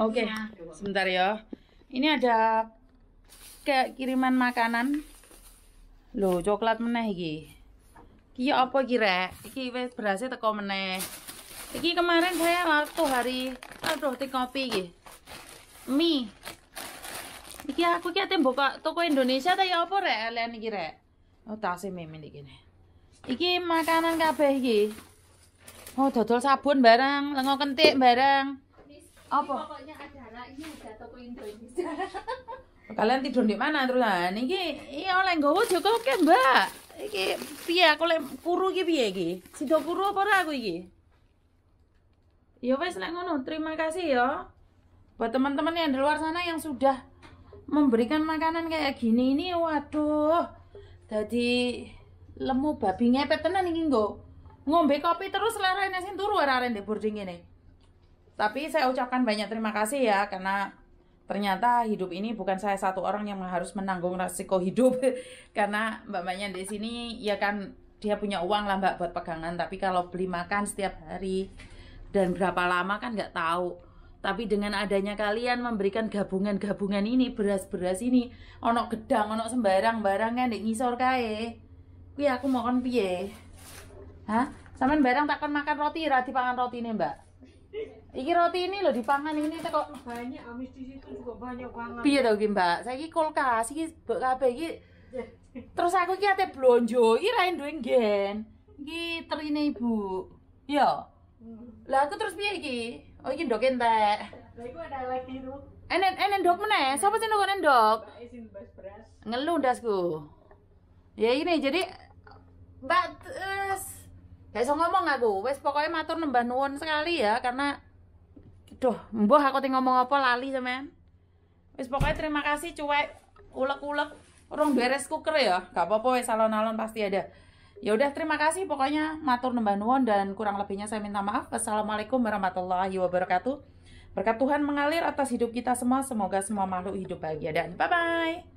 Oke, okay. Iya. sebentar ya. Ini ada kayak kiriman makanan. Loh, coklat meneh iki. Iki apa iki, Rek? Iki wis berase teko meneh. Iki kemarin saya waktu hari aduh teh kopi iki. Mi. Iki aku ki ate buka toko Indonesia ta ya apa Rek? Elen iki, Rek. Oh, tas mimi iki Iki makanan kabeh iki. Oh, dodol sabun bareng, lengo kentik barang apa pokoknya ada ini ada toko Indonesia kalian tidur di mana terusan iki iya oleh nggawa Joko oke mbak iki piye aku lek kuru iki piye iki sido kuru apa ora aku iki ya wes lek ngono terima kasih ya buat teman-teman yang di luar sana yang sudah memberikan makanan kayak gini ini waduh jadi lemu babi ngepet tenan iki nggo ngombe kopi terus lerene sing turu arek-arek ndek boarding ini. Tapi saya ucapkan banyak terima kasih ya karena ternyata hidup ini bukan saya satu orang yang harus menanggung resiko hidup karena mbak-mbaknya di sini ya kan dia punya uang lah mbak buat pegangan tapi kalau beli makan setiap hari dan berapa lama kan nggak tahu tapi dengan adanya kalian memberikan gabungan-gabungan ini beras-beras ini onok gedang onok sembarang barang kan ngisor kae kuwi aku mau kon piye hah Samaan barang takkan makan roti rati pangan roti nih mbak Iki roti ini loh dipangan ini teko banyak amis di situ juga banyak banget. Piye to ki, Mbak? Saiki kulkas iki mbok kabeh iya. terus aku ki ate blonjo iki ra duwe gen. Iki terine Ibu. Iya. Hmm. Lah aku terus piye iki? Oh iki ndok entek. Lah iku ada lagi tuh. Enen enen ndok meneh. Sapa sing ndok ndok? Ngeluh ndasku. Ya ini jadi Mbak eh, Gak iso ngomong aku, wes pokoknya matur nembah nuwun sekali ya karena Duh, mbah aku tinggal ngomong apa lali semen Wes pokoknya terima kasih cuek ulek-ulek orang beres kuker ya. Gak apa-apa wes salon alon pasti ada. Ya udah terima kasih pokoknya matur nembah nuwun dan kurang lebihnya saya minta maaf. Assalamualaikum warahmatullahi wabarakatuh. Berkat Tuhan mengalir atas hidup kita semua. Semoga semua makhluk hidup bahagia dan bye-bye.